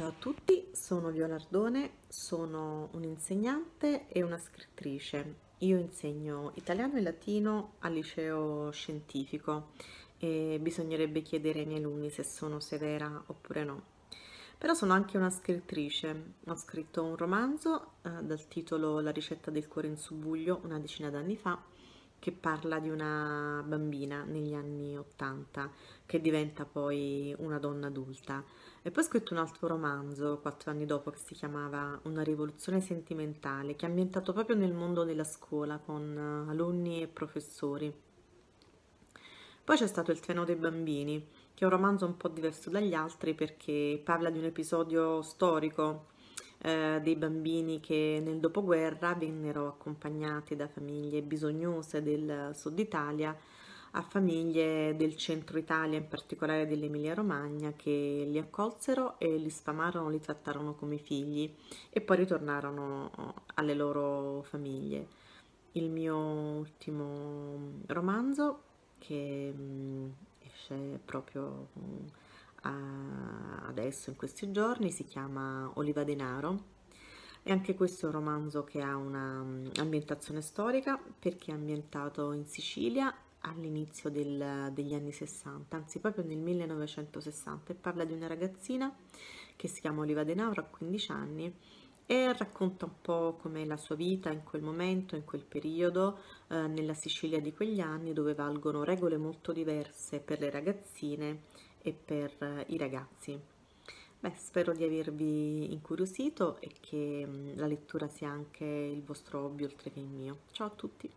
Ciao a tutti, sono Violardone, sono un'insegnante e una scrittrice. Io insegno italiano e latino al liceo scientifico e bisognerebbe chiedere ai miei alunni se sono severa oppure no. Però sono anche una scrittrice. Ho scritto un romanzo eh, dal titolo La ricetta del cuore in subbuglio una decina d'anni fa che parla di una bambina negli anni 80 che diventa poi una donna adulta. E poi ho scritto un altro romanzo, quattro anni dopo, che si chiamava Una rivoluzione sentimentale, che è ambientato proprio nel mondo della scuola con alunni e professori. Poi c'è stato Il treno dei bambini, che è un romanzo un po' diverso dagli altri perché parla di un episodio storico eh, dei bambini che nel dopoguerra vennero accompagnati da famiglie bisognose del sud Italia a famiglie del centro Italia, in particolare dell'Emilia Romagna, che li accolsero e li sfamarono, li trattarono come figli e poi ritornarono alle loro famiglie. Il mio ultimo mm, romanzo, che mm, esce proprio mm, adesso in questi giorni, si chiama Oliva Denaro e anche questo è un romanzo che ha un'ambientazione mm, storica perché è ambientato in Sicilia all'inizio degli anni 60, anzi proprio nel 1960 e parla di una ragazzina che si chiama Oliva Denaro a 15 anni e racconta un po' com'è la sua vita in quel momento, in quel periodo, eh, nella Sicilia di quegli anni dove valgono regole molto diverse per le ragazzine e per eh, i ragazzi. Beh, spero di avervi incuriosito e che mm, la lettura sia anche il vostro hobby oltre che il mio. Ciao a tutti!